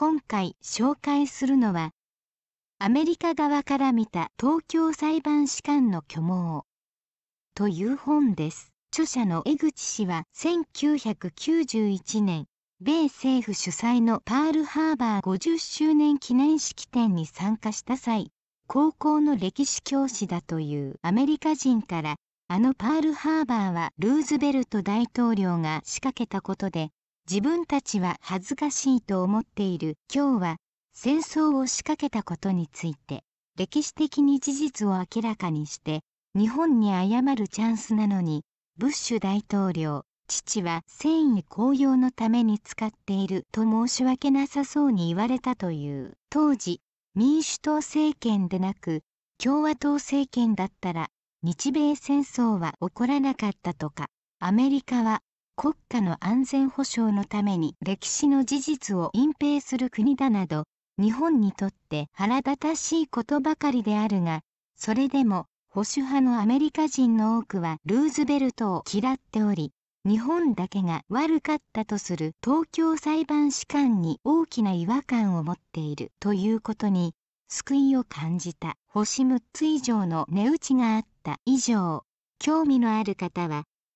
今回紹介するのはアメリカ側から見た東京裁判士官の虚妄という本です著者の江口氏は1991年米政府主催のパールハーバー50周年記念式典に参加した際高校の歴史教師だというアメリカ人からあのパールハーバーはルーズベルト大統領が仕掛けたことで自分たちは恥ずかしいと思っている今日は戦争を仕掛けたことについて歴史的に事実を明らかにして日本に謝るチャンスなのにブッシュ大統領父は戦意高揚のために使っていると申し訳なさそうに言われたという当時民主党政権でなく共和党政権だったら日米戦争は起こらなかったとかアメリカは国家の安全保障のために歴史の事実を隠蔽する国だなど日本にとって腹立たしいことばかりであるがそれでも保守派のアメリカ人の多くはルーズベルトを嫌っており日本だけが悪かったとする東京裁判士官に大きな違和感を持っているということに救いを感じた星6つ以上の値打ちがあった以上興味のある方は